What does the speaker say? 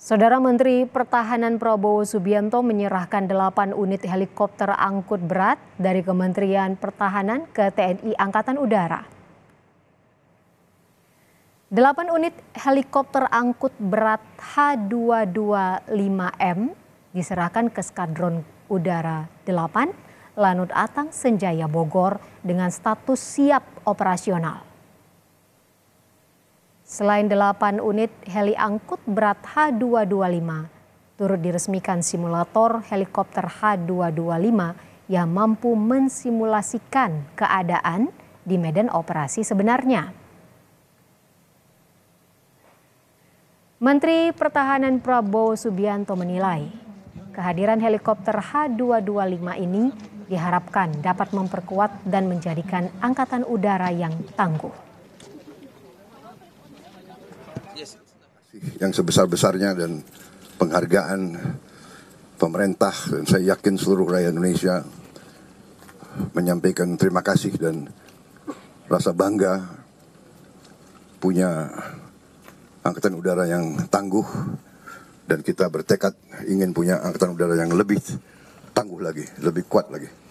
Saudara Menteri Pertahanan Prabowo Subianto menyerahkan 8 unit helikopter angkut berat dari Kementerian Pertahanan ke TNI Angkatan Udara. Delapan unit helikopter angkut berat H225M diserahkan ke Skadron Udara 8 Lanut Atang Senjaya Bogor dengan status siap operasional. Selain delapan unit heli angkut berat H225, turut diresmikan simulator helikopter H225 yang mampu mensimulasikan keadaan di medan operasi sebenarnya. Menteri Pertahanan Prabowo Subianto menilai kehadiran helikopter H225 ini diharapkan dapat memperkuat dan menjadikan angkatan udara yang tangguh yang sebesar-besarnya dan penghargaan pemerintah dan saya yakin seluruh rakyat Indonesia menyampaikan terima kasih dan rasa bangga punya angkatan udara yang tangguh dan kita bertekad ingin punya angkatan udara yang lebih tangguh lagi, lebih kuat lagi.